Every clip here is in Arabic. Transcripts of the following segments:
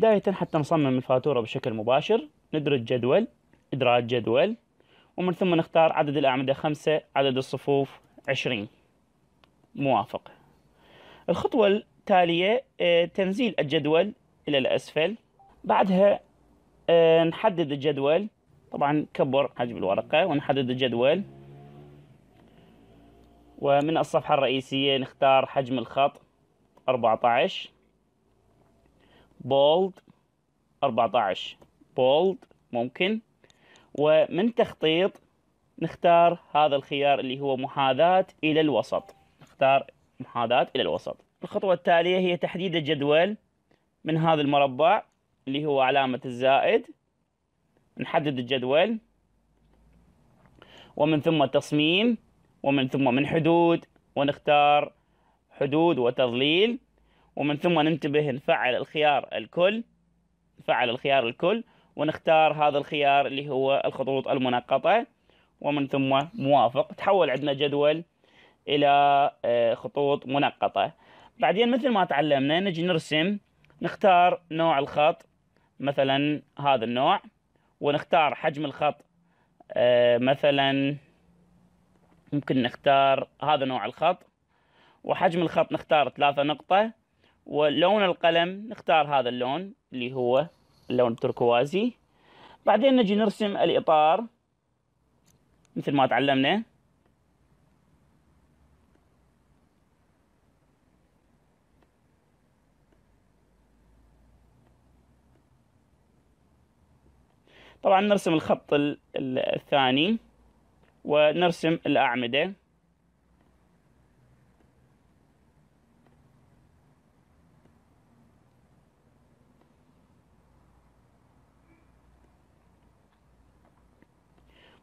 بداية حتى نصمم الفاتورة بشكل مباشر ندرج جدول إدراج جدول ومن ثم نختار عدد الأعمدة خمسة عدد الصفوف عشرين موافق الخطوة التالية آه، تنزيل الجدول إلى الأسفل بعدها آه، نحدد الجدول طبعا كبر حجم الورقة ونحدد الجدول ومن الصفحة الرئيسية نختار حجم الخط 14 بولد 14 بولد ممكن ومن تخطيط نختار هذا الخيار اللي هو محاذاة إلى الوسط نختار محاذاة إلى الوسط الخطوة التالية هي تحديد الجدول من هذا المربع اللي هو علامة الزائد نحدد الجدول ومن ثم تصميم ومن ثم من حدود ونختار حدود وتظليل ومن ثم ننتبه نفعل الخيار الكل نفعل الخيار الكل ونختار هذا الخيار اللي هو الخطوط المنقطة ومن ثم موافق تحول عندنا جدول إلى آه، خطوط منقطة بعدين مثل ما تعلمنا نجي نرسم نختار نوع الخط مثلا هذا النوع ونختار حجم الخط آه، مثلا ممكن نختار هذا نوع الخط وحجم الخط نختار ثلاثة نقطة ولون القلم نختار هذا اللون اللي هو اللون التركوازي بعدين نجي نرسم الإطار مثل ما تعلمنا طبعا نرسم الخط الثاني ونرسم الأعمدة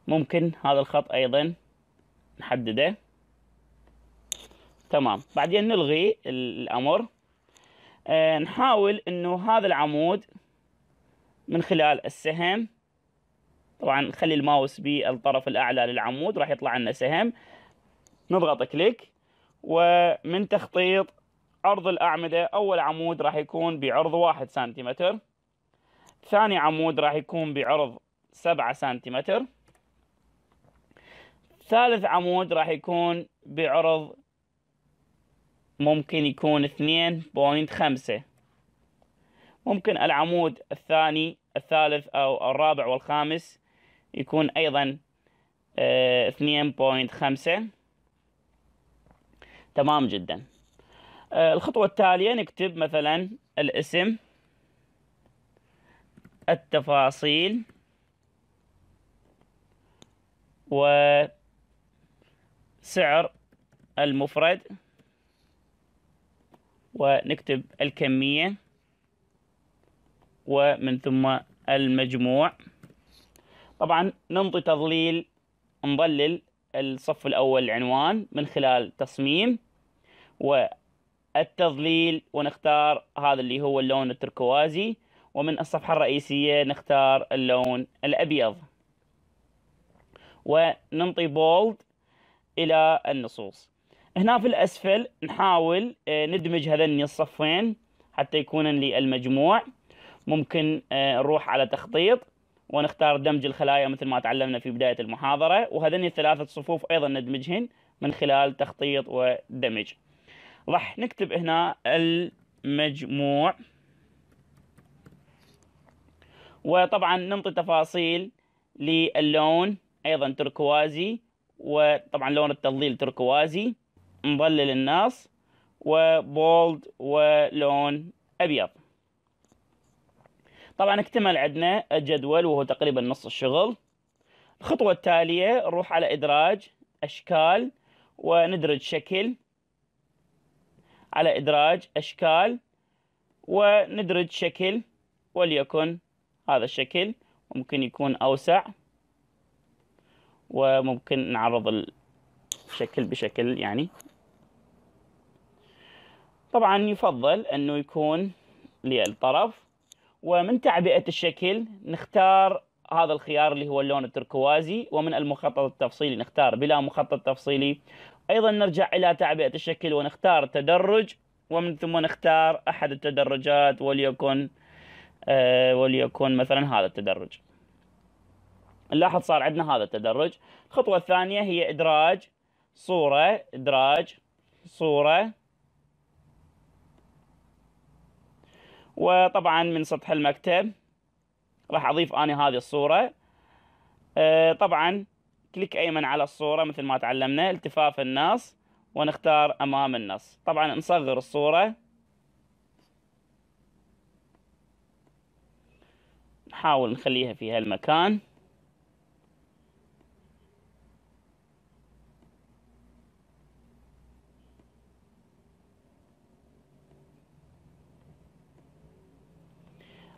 ممكن هذا الخط ايضا نحدده تمام بعدين نلغي الامر آه، نحاول انه هذا العمود من خلال السهم طبعا نخلي الماوس بالطرف الاعلى للعمود راح يطلع لنا سهم نضغط كليك ومن تخطيط عرض الأعمدة أول عمود راح يكون بعرض واحد سنتيمتر ثاني عمود راح يكون بعرض سبعة سنتيمتر ثالث عمود راح يكون بعرض ممكن يكون اثنين بوينت خمسة ممكن العمود الثاني الثالث أو الرابع والخامس يكون أيضا آه، اثنين بوينت خمسة تمام جدا آه، الخطوة التالية نكتب مثلا الاسم التفاصيل و سعر المفرد ونكتب الكمية ومن ثم المجموع طبعا نمضي تظليل نظلل الصف الأول العنوان من خلال تصميم والتظليل ونختار هذا اللي هو اللون التركوازي ومن الصفحة الرئيسية نختار اللون الأبيض وننطي بولد الى النصوص هنا في الاسفل نحاول آه، ندمج هذين الصفين حتى يكون للمجموع ممكن آه، نروح على تخطيط ونختار دمج الخلايا مثل ما تعلمنا في بداية المحاضرة وهذين الثلاثة صفوف أيضا ندمجهن من خلال تخطيط ودمج راح نكتب هنا المجموع وطبعا ننطي تفاصيل للون أيضا تركوازي وطبعا لون التظليل تركوازي مظلل الناس وبولد ولون أبيض طبعا اكتمل عندنا الجدول وهو تقريبا نص الشغل الخطوة التالية نروح على إدراج أشكال وندرج شكل على إدراج أشكال وندرج شكل وليكن هذا الشكل ممكن يكون أوسع وممكن نعرض الشكل بشكل يعني طبعا يفضل انه يكون للطرف ومن تعبئة الشكل نختار هذا الخيار اللي هو اللون التركوازي ومن المخطط التفصيلي نختار بلا مخطط تفصيلي ايضا نرجع الى تعبئة الشكل ونختار تدرج ومن ثم نختار احد التدرجات وليكن آه وليكن مثلا هذا التدرج نلاحظ صار عندنا هذا التدرج الخطوة الثانية هي إدراج صورة إدراج صورة وطبعا من سطح المكتب راح أضيف أنا هذه الصورة آه، طبعا كليك أيمن على الصورة مثل ما تعلمنا التفاف النص ونختار أمام النص طبعا نصغر الصورة نحاول نخليها في هالمكان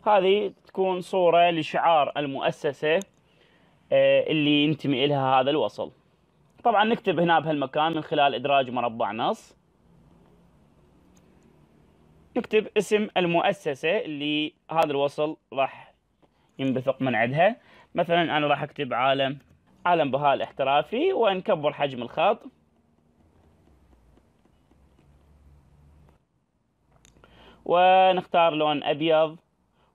هذه تكون صورة لشعار المؤسسة آه، اللي ينتمي إلها هذا الوصل طبعا نكتب هنا بهالمكان من خلال إدراج مربع نص نكتب اسم المؤسسة اللي هذا الوصل راح ينبثق من عندها مثلا أنا راح أكتب عالم عالم بهاء الاحترافي ونكبر حجم الخط ونختار لون أبيض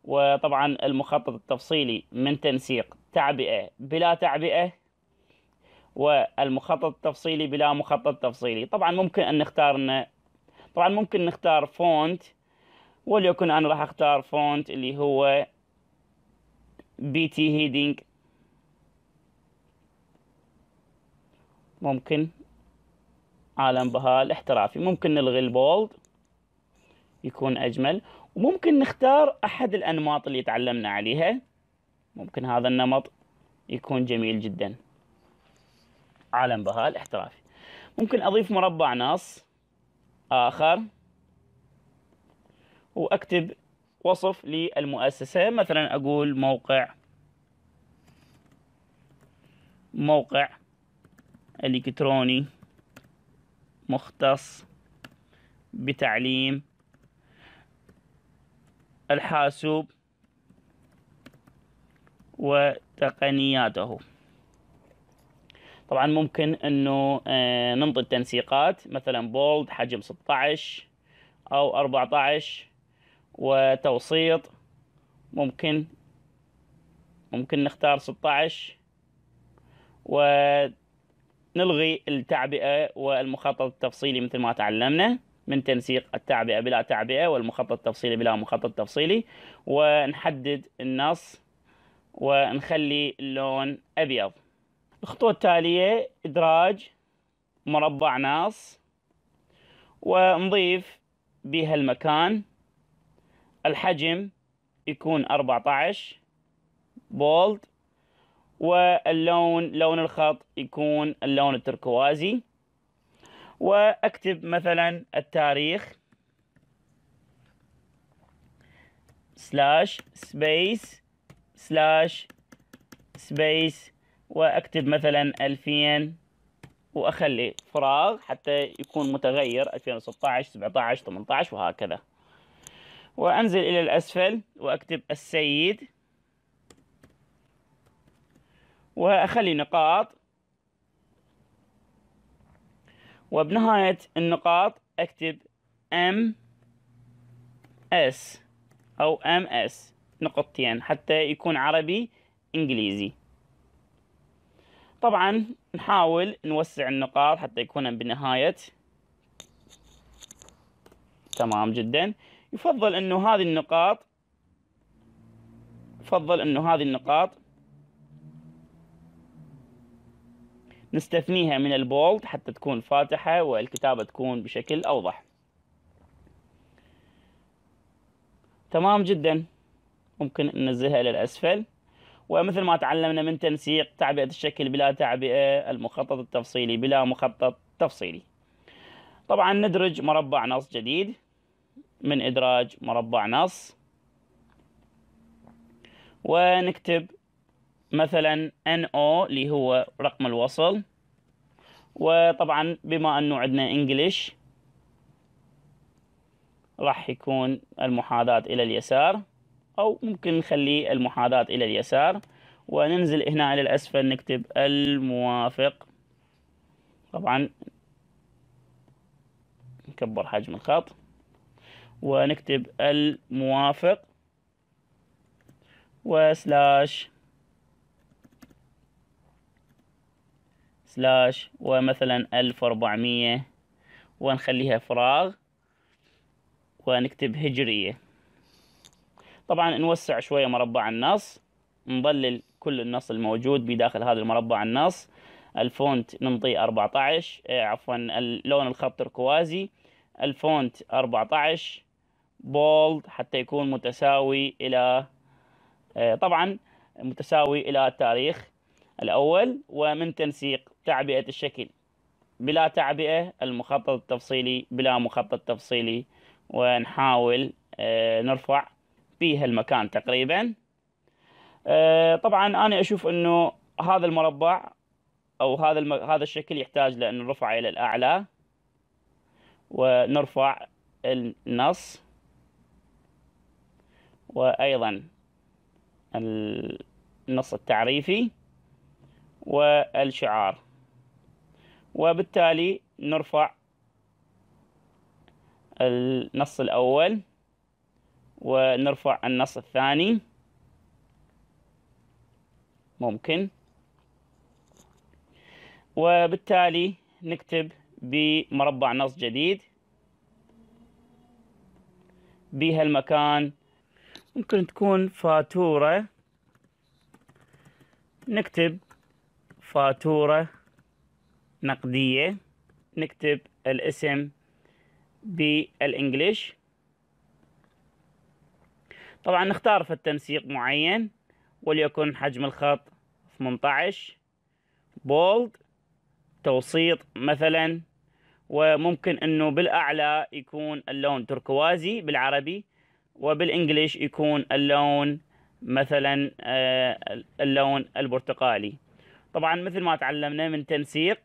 وطبعا المخطط التفصيلي من تنسيق تعبئة بلا تعبئة والمخطط التفصيلي بلا مخطط تفصيلي طبعا ممكن أن نختار طبعا ممكن نختار فونت وليكن أنا راح أختار فونت اللي هو بي تي هيدينج ممكن عالم بها الاحترافي ممكن نلغي البولد يكون أجمل وممكن نختار أحد الأنماط اللي تعلمنا عليها ممكن هذا النمط يكون جميل جدا عالم بهاء الاحترافي ممكن أضيف مربع ناص آخر وأكتب وصف للمؤسسة مثلا أقول موقع موقع إلكتروني مختص بتعليم الحاسوب وتقنياته طبعا ممكن انه آه، نمضي التنسيقات مثلا بولد حجم 16 او 14 وتوسيط ممكن ممكن نختار 16 ونلغي التعبئة والمخطط التفصيلي مثل ما تعلمنا من تنسيق التعبئة بلا تعبئة والمخطط التفصيلي بلا مخطط تفصيلي ونحدد النص ونخلي اللون أبيض الخطوة التالية إدراج مربع ناص ونضيف المكان الحجم يكون 14 بولد واللون لون الخط يكون اللون التركوازي وأكتب مثلا التاريخ سلاش سبيس سلاش سبيس وأكتب مثلا 2000 وأخلي فراغ حتى يكون متغير 2016 17 18 وهكذا وأنزل إلى الأسفل وأكتب السيد وأخلي نقاط وبنهاية النقاط اكتب M S او M S نقطتين حتى يكون عربي انجليزي طبعا نحاول نوسع النقاط حتى يكون بنهاية تمام جدا يفضل انه هذه النقاط يفضل انه هذه النقاط نستثنيها من البولد حتى تكون فاتحة والكتابة تكون بشكل أوضح تمام جدا ممكن ننزلها إلى الأسفل ومثل ما تعلمنا من تنسيق تعبئة الشكل بلا تعبئة المخطط التفصيلي بلا مخطط تفصيلي طبعا ندرج مربع نص جديد من إدراج مربع نص ونكتب مثلا NO اللي هو رقم الوصل وطبعا بما انه عندنا انجلش راح يكون المحاذاة الى اليسار او ممكن نخلي المحاذاة الى اليسار وننزل هنا الى الاسفل نكتب الموافق طبعا نكبر حجم الخط ونكتب الموافق وسلاش سلاش ومثلا ألف وأربعمية ونخليها فراغ ونكتب هجرية طبعا نوسع شوية مربع النص نظلل كل النص الموجود بداخل هذا المربع النص الفونت ننطيه 14 عفوا لون الخط تركوازي الفونت 14 بولد حتى يكون متساوي إلى إيه، طبعا متساوي إلى التاريخ الأول ومن تنسيق تعبئة الشكل بلا تعبئة المخطط التفصيلي بلا مخطط تفصيلي ونحاول آه، نرفع في هالمكان تقريبا آه، طبعا أنا أشوف أنه هذا المربع أو هذا الم... هذا الشكل يحتاج لأن رفع إلى الأعلى ونرفع النص وأيضا النص التعريفي والشعار وبالتالي نرفع النص الأول ونرفع النص الثاني ممكن وبالتالي نكتب بمربع نص جديد بهالمكان ممكن تكون فاتورة نكتب فاتورة نقدية نكتب الاسم بالانجليش طبعا نختار في التنسيق معين وليكن حجم الخط 18 بولد توسيط مثلا وممكن انه بالاعلى يكون اللون تركوازي بالعربي وبالانجليش يكون اللون مثلا آه، اللون البرتقالي طبعا مثل ما تعلمنا من تنسيق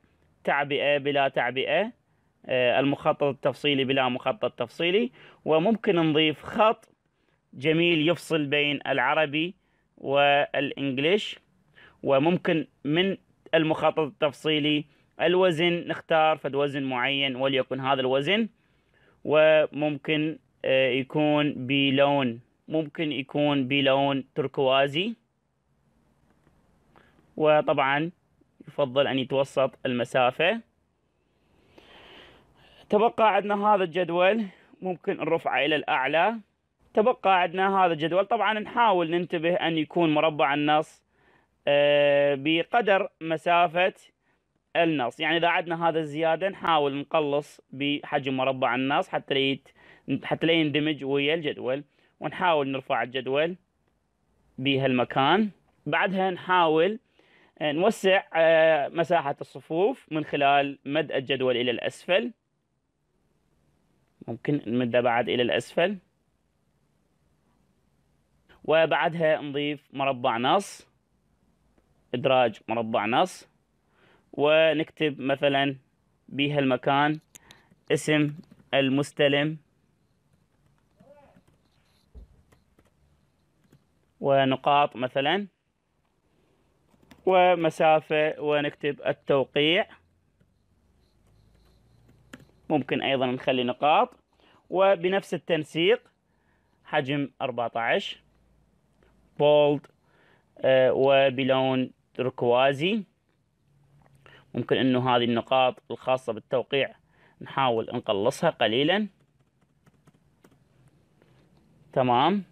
تعبئة بلا تعبئة آه، المخطط التفصيلي بلا مخطط تفصيلي وممكن نضيف خط جميل يفصل بين العربي والإنجليش وممكن من المخطط التفصيلي الوزن نختار فد وزن معين وليكن هذا الوزن وممكن آه، يكون بلون ممكن يكون بلون تركوازي وطبعا يفضل أن يتوسط المسافة تبقى عندنا هذا الجدول ممكن نرفعه إلى الأعلى تبقى عندنا هذا الجدول طبعا نحاول ننتبه أن يكون مربع النص آه، بقدر مسافة النص يعني إذا عندنا هذا الزيادة نحاول نقلص بحجم مربع النص حتى ليت حتى يندمج ويا الجدول ونحاول نرفع الجدول بهالمكان بعدها نحاول آه، نوسع آه، مساحة الصفوف من خلال مد الجدول إلى الأسفل ممكن نمده بعد إلى الأسفل وبعدها نضيف مربع نص إدراج مربع نص ونكتب مثلا بهالمكان اسم المستلم ونقاط مثلا ومسافة ونكتب التوقيع ممكن أيضا نخلي نقاط وبنفس التنسيق حجم 14 بولد آه، وبلون تركوازي ممكن انه هذه النقاط الخاصة بالتوقيع نحاول نقلصها قليلا تمام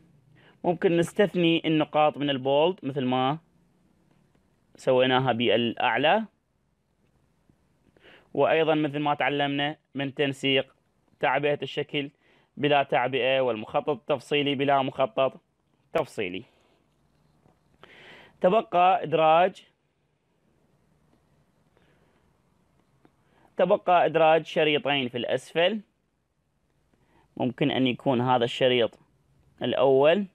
ممكن نستثني النقاط من البولد مثل ما سويناها بالأعلى وأيضا مثل ما تعلمنا من تنسيق تعبئة الشكل بلا تعبئة والمخطط التفصيلي بلا مخطط تفصيلي تبقى إدراج تبقى إدراج شريطين في الأسفل ممكن أن يكون هذا الشريط الأول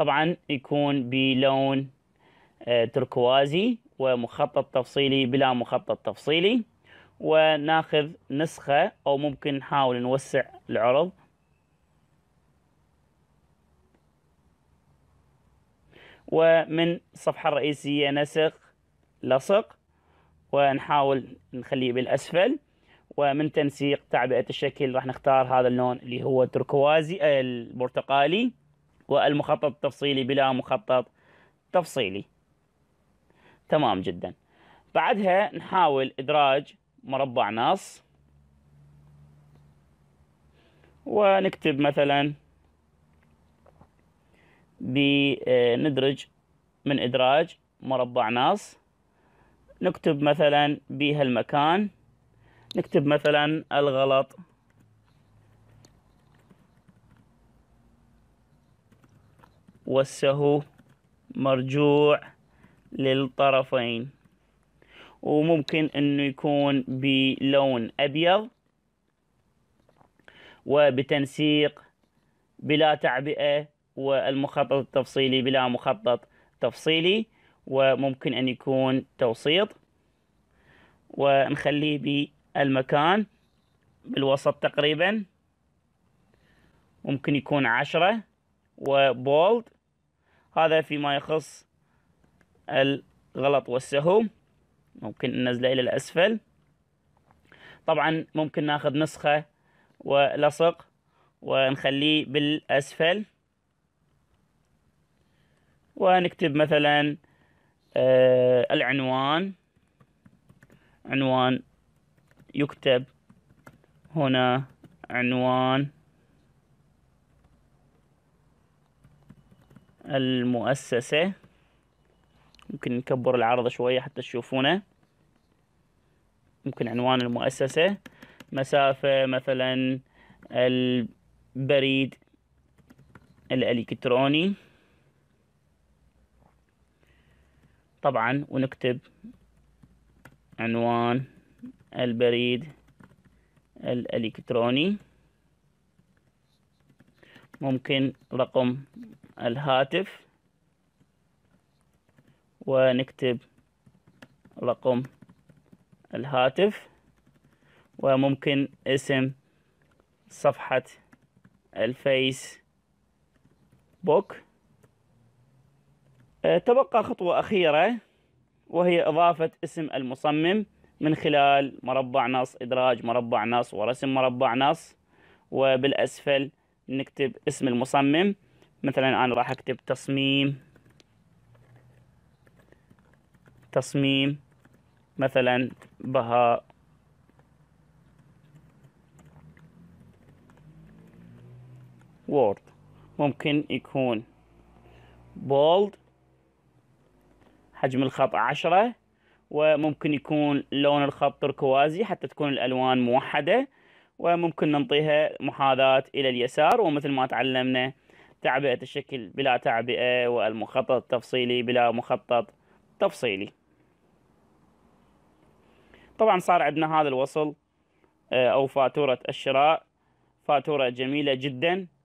طبعا يكون بلون آه، تركوازي ومخطط تفصيلي بلا مخطط تفصيلي وناخذ نسخة أو ممكن نحاول نوسع العرض ومن الصفحة الرئيسية نسخ لصق ونحاول نخليه بالأسفل ومن تنسيق تعبئة الشكل راح نختار هذا اللون اللي هو التركوازي آه، البرتقالي والمخطط التفصيلي بلا مخطط تفصيلي تمام جدا بعدها نحاول إدراج مربع نص ونكتب مثلا بندرج آه، من إدراج مربع نص نكتب مثلا بهالمكان نكتب مثلا الغلط والسهو مرجوع للطرفين وممكن انه يكون بلون ابيض وبتنسيق بلا تعبئة والمخطط التفصيلي بلا مخطط تفصيلي وممكن أن يكون توسيط ونخليه بالمكان بالوسط تقريبا ممكن يكون عشرة وبولد هذا فيما يخص الغلط والسهو ممكن ننزله إلى الأسفل طبعا ممكن ناخذ نسخة ولصق ونخليه بالأسفل ونكتب مثلا آه، العنوان عنوان يكتب هنا عنوان المؤسسة ممكن نكبر العرض شوية حتى تشوفونه ممكن عنوان المؤسسة مسافة مثلا البريد الإلكتروني طبعا ونكتب عنوان البريد الإلكتروني ممكن رقم الهاتف ونكتب رقم الهاتف وممكن اسم صفحة الفيس بوك آه، تبقى خطوة أخيرة وهي إضافة اسم المصمم من خلال مربع نص إدراج مربع نص ورسم مربع نص وبالأسفل نكتب اسم المصمم مثلا انا راح اكتب تصميم تصميم مثلا بهاء وورد ممكن يكون بولد حجم الخط عشرة وممكن يكون لون الخط تركوازي حتى تكون الألوان موحدة وممكن ننطيها محاذاة إلى اليسار ومثل ما تعلمنا تعبئة الشكل بلا تعبئة والمخطط التفصيلي بلا مخطط تفصيلي طبعا صار عندنا هذا الوصل آه، أو فاتورة الشراء فاتورة جميلة جداً